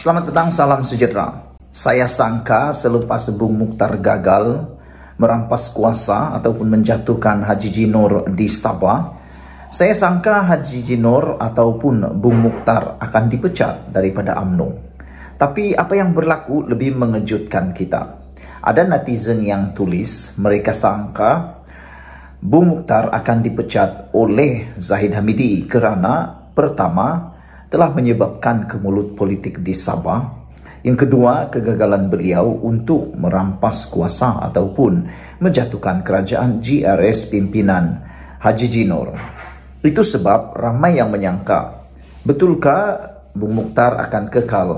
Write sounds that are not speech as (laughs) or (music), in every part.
Selamat petang, salam sejahtera. Saya sangka selepas Bung Mukhtar gagal merampas kuasa ataupun menjatuhkan Haji Jinor di Sabah, saya sangka Haji Jinor ataupun Bung Mukhtar akan dipecat daripada UMNO. Tapi apa yang berlaku lebih mengejutkan kita. Ada netizen yang tulis, mereka sangka Bung Mukhtar akan dipecat oleh Zahid Hamidi kerana pertama, telah menyebabkan kemulut politik di Sabah. Yang kedua, kegagalan beliau untuk merampas kuasa ataupun menjatuhkan kerajaan GRS pimpinan Haji Jinor. Itu sebab ramai yang menyangka, betulkah Bung Mukhtar akan kekal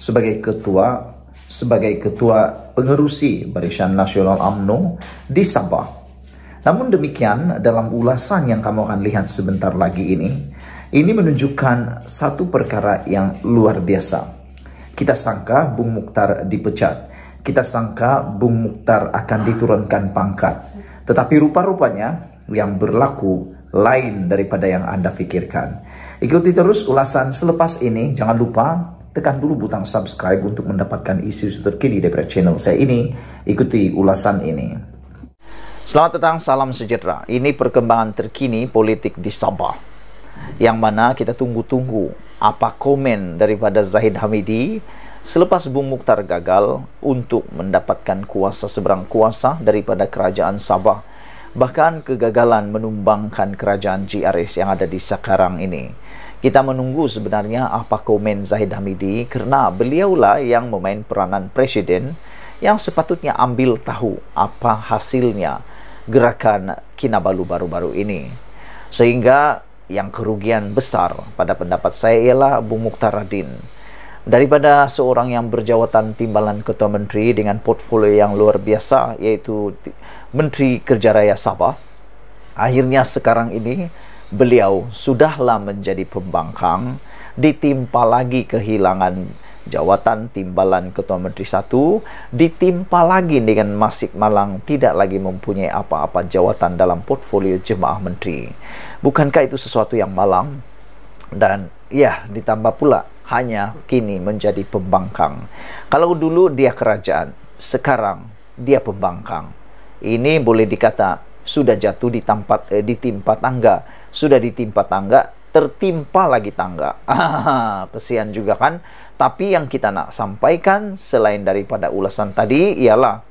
sebagai ketua sebagai ketua pengerusi Barisan Nasional AMNO di Sabah. Namun demikian, dalam ulasan yang kamu akan lihat sebentar lagi ini, Ini menunjukkan satu perkara yang luar biasa. Kita sangka Bung Mukhtar dipecat. Kita sangka Bung Mukhtar akan diturunkan pangkat. Tetapi rupa-rupanya yang berlaku lain daripada yang Anda pikirkan. Ikuti terus ulasan selepas ini. Jangan lupa tekan dulu butang subscribe untuk mendapatkan isu terkini daripada channel saya ini. Ikuti ulasan ini. Selamat datang, salam sejahtera. Ini perkembangan terkini politik di Sabah. yang mana kita tunggu-tunggu apa komen daripada Zahid Hamidi selepas Bung Mukhtar gagal untuk mendapatkan kuasa seberang kuasa daripada kerajaan Sabah bahkan kegagalan menumbangkan kerajaan GRS yang ada di sekarang ini kita menunggu sebenarnya apa komen Zahid Hamidi kerana beliaulah yang memain peranan presiden yang sepatutnya ambil tahu apa hasilnya gerakan Kinabalu baru-baru ini sehingga yang kerugian besar pada pendapat saya ialah Abu Mukhtar Radin. Daripada seorang yang berjawatan timbalan Ketua Menteri dengan portfolio yang luar biasa iaitu Menteri Kerja Raya Sabah, akhirnya sekarang ini beliau sudahlah menjadi pembangkang ditimpa lagi kehilangan jawatan timbalan Ketua Menteri 1 ditimpa lagi dengan Masjid Malang tidak lagi mempunyai apa-apa jawatan dalam portfolio jemaah menteri. Bukankah itu sesuatu yang malang? Dan ya, ditambah pula hanya kini menjadi pembangkang. Kalau dulu dia kerajaan, sekarang dia pembangkang. Ini boleh dikata sudah jatuh di tempat eh, ditimpa tangga, sudah ditimpa tangga tertimpa lagi tangga. (laughs) kesian juga kan. Tapi yang kita nak sampaikan selain daripada ulasan tadi ialah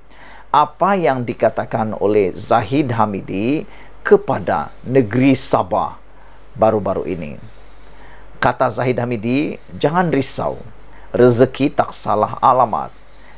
apa yang dikatakan oleh Zahid Hamidi kepada negeri Sabah baru-baru ini. Kata Zahid Hamidi, jangan risau, rezeki tak salah alamat.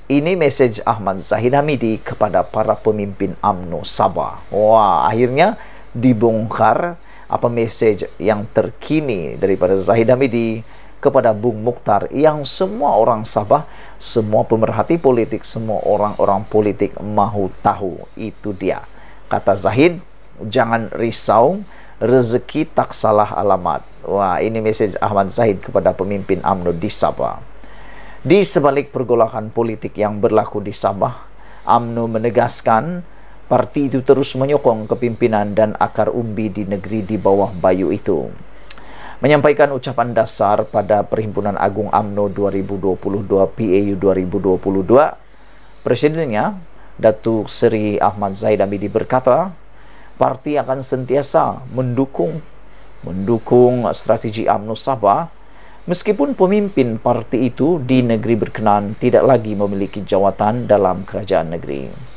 Ini mesej Ahmad Zahid Hamidi kepada para pemimpin AMNO Sabah. Wah, akhirnya dibongkar apa message yang terkini daripada Zahid Hamidi kepada Bung Mukhtar yang semua orang Sabah, semua pemerhati politik, semua orang-orang politik mahu tahu. Itu dia. Kata Zahid, jangan risau, rezeki tak salah alamat. Wah, ini message Ahmad Zahid kepada pemimpin UMNO di Sabah. Di sebalik pergolakan politik yang berlaku di Sabah, UMNO menegaskan, Parti itu terus menyokong kepimpinan dan akar umbi di negeri di bawah bayu itu. Menyampaikan ucapan dasar pada Perhimpunan Agung AMNO 2022 PAU 2022, Presidennya, Datuk Seri Ahmad Zaid Amidi berkata, Parti akan sentiasa mendukung mendukung strategi AMNO Sabah meskipun pemimpin parti itu di negeri berkenaan tidak lagi memiliki jawatan dalam kerajaan negeri.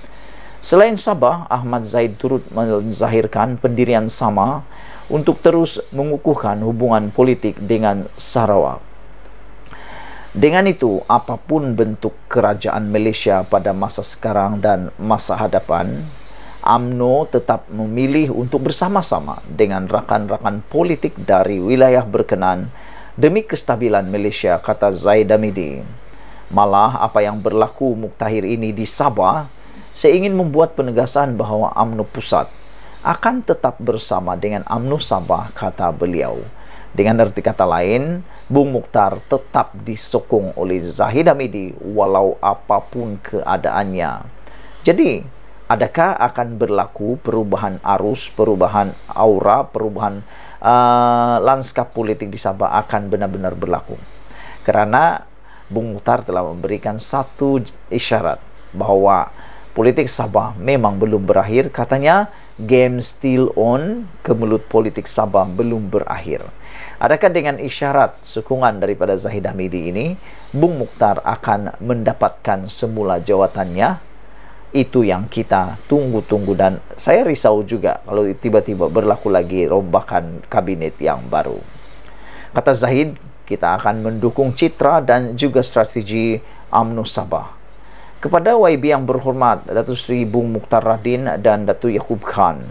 Selain Sabah, Ahmad Zaid turut menzahirkan pendirian sama untuk terus mengukuhkan hubungan politik dengan Sarawak. Dengan itu, apapun bentuk kerajaan Malaysia pada masa sekarang dan masa hadapan, AMNO tetap memilih untuk bersama-sama dengan rakan-rakan politik dari wilayah berkenan demi kestabilan Malaysia, kata Zaid Amidi. Malah apa yang berlaku muktahir ini di Sabah, saya ingin membuat penegasan bahawa UMNO Pusat akan tetap bersama dengan UMNO Sabah kata beliau. Dengan erti kata lain, Bung Mukhtar tetap disokong oleh Zahid Hamidi walau apapun keadaannya. Jadi, adakah akan berlaku perubahan arus, perubahan aura, perubahan uh, lanskap politik di Sabah akan benar-benar berlaku? Kerana Bung Mukhtar telah memberikan satu isyarat bahawa politik Sabah memang belum berakhir katanya game still on kemelut politik Sabah belum berakhir adakah dengan isyarat sokongan daripada Zahid Hamidi ini Bung Mukhtar akan mendapatkan semula jawatannya itu yang kita tunggu-tunggu dan saya risau juga kalau tiba-tiba berlaku lagi rombakan kabinet yang baru kata Zahid kita akan mendukung citra dan juga strategi Amnu Sabah kepada YB yang berhormat Datuk Seri Bung Mukhtar Radin dan Datuk Yaqub Khan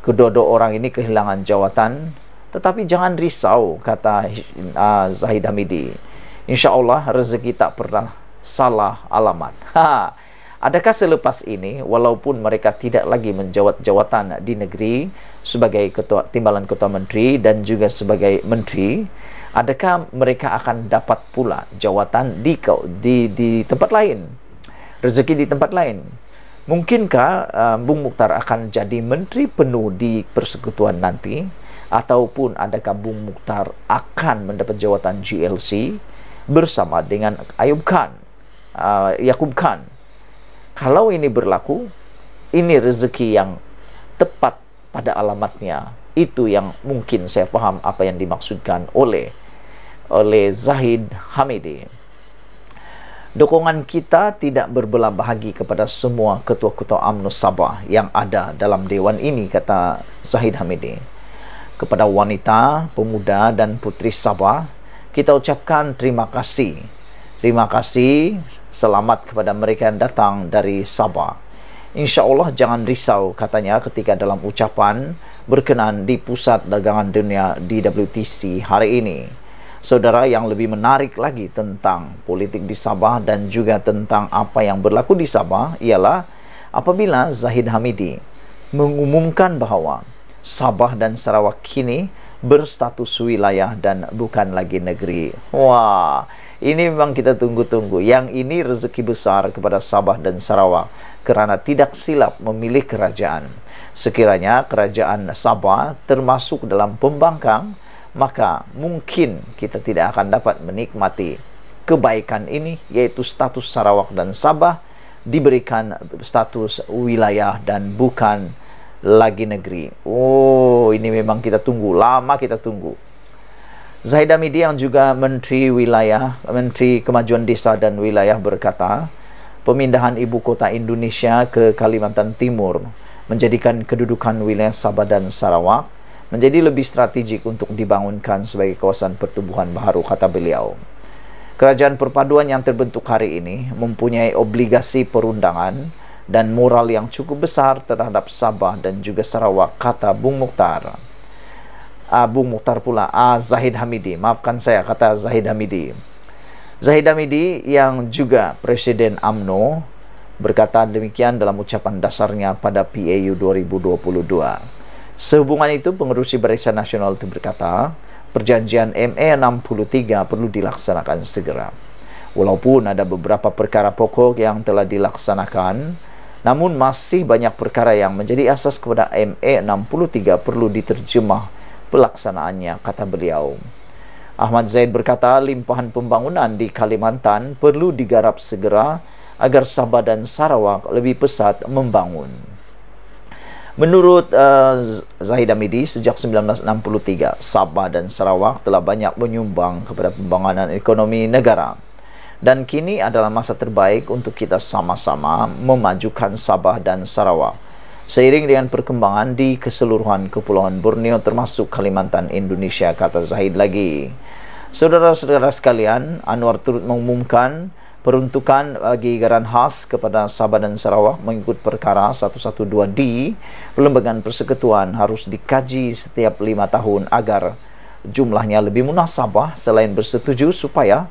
kedua-dua orang ini kehilangan jawatan tetapi jangan risau kata uh, Zahid Hamidi insyaAllah rezeki tak pernah salah alamat (laughs) ha. adakah selepas ini walaupun mereka tidak lagi menjawat jawatan di negeri sebagai ketua, timbalan ketua menteri dan juga sebagai menteri adakah mereka akan dapat pula jawatan di, di, di tempat lain rezeki di tempat lain. Mungkinkah uh, Bung Mukhtar akan jadi menteri penuh di persekutuan nanti? Ataupun adakah Bung Mukhtar akan mendapat jawatan GLC bersama dengan Ayub Khan, uh, Yakub Khan? Kalau ini berlaku, ini rezeki yang tepat pada alamatnya. Itu yang mungkin saya paham apa yang dimaksudkan oleh oleh Zahid Hamidi. Dukungan kita tidak berbelah bahagi kepada semua ketua-ketua UMNO Sabah yang ada dalam dewan ini, kata Zahid Hamidi. Kepada wanita, pemuda dan putri Sabah, kita ucapkan terima kasih. Terima kasih, selamat kepada mereka yang datang dari Sabah. Insya Allah jangan risau katanya ketika dalam ucapan berkenan di Pusat Dagangan Dunia di WTC hari ini. Saudara yang lebih menarik lagi tentang politik di Sabah dan juga tentang apa yang berlaku di Sabah ialah apabila Zahid Hamidi mengumumkan bahawa Sabah dan Sarawak kini berstatus wilayah dan bukan lagi negeri. Wah, ini memang kita tunggu-tunggu. Yang ini rezeki besar kepada Sabah dan Sarawak kerana tidak silap memilih kerajaan. Sekiranya kerajaan Sabah termasuk dalam pembangkang, maka mungkin kita tidak akan dapat menikmati kebaikan ini yaitu status Sarawak dan Sabah diberikan status wilayah dan bukan lagi negeri. Oh, ini memang kita tunggu lama kita tunggu. Zahid Hamidi yang juga Menteri Wilayah, Menteri Kemajuan Desa dan Wilayah berkata, pemindahan ibu kota Indonesia ke Kalimantan Timur menjadikan kedudukan wilayah Sabah dan Sarawak menjadi lebih strategik untuk dibangunkan sebagai kawasan pertumbuhan baru, kata beliau. Kerajaan perpaduan yang terbentuk hari ini mempunyai obligasi perundangan dan moral yang cukup besar terhadap Sabah dan juga Sarawak, kata Bung Mukhtar. Ah, Bung Mukhtar pula, ah, Zahid Hamidi, maafkan saya, kata Zahid Hamidi. Zahid Hamidi yang juga Presiden AMNO berkata demikian dalam ucapan dasarnya pada PAU 2022. Sehubungan itu, pengurusi Barisan Nasional itu berkata, perjanjian ME63 perlu dilaksanakan segera. Walaupun ada beberapa perkara pokok yang telah dilaksanakan, namun masih banyak perkara yang menjadi asas kepada ME63 perlu diterjemah pelaksanaannya, kata beliau. Ahmad Zaid berkata, limpahan pembangunan di Kalimantan perlu digarap segera agar Sabah dan Sarawak lebih pesat membangun. Menurut uh, Zahid Amidi sejak 1963 Sabah dan Sarawak telah banyak menyumbang kepada pembangunan ekonomi negara dan kini adalah masa terbaik untuk kita sama-sama memajukan Sabah dan Sarawak seiring dengan perkembangan di keseluruhan kepulauan Borneo termasuk Kalimantan Indonesia kata Zahid lagi Saudara-saudara sekalian Anwar turut mengumumkan peruntukan bagi Garan khas kepada Sabah dan Sarawak mengikut perkara 112D Perlembagaan Persekutuan harus dikaji setiap lima tahun agar jumlahnya lebih munasabah selain bersetuju supaya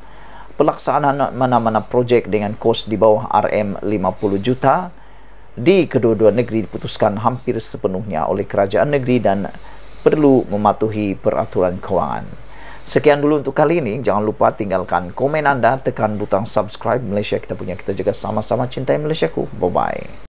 pelaksanaan mana-mana projek dengan kos di bawah RM50 juta di kedua-dua negeri diputuskan hampir sepenuhnya oleh kerajaan negeri dan perlu mematuhi peraturan kewangan. Sekian dulu untuk kali ini. Jangan lupa tinggalkan komen Anda, tekan butang subscribe Malaysia kita punya. Kita jaga sama-sama cintai Malaysia ku. Bye-bye.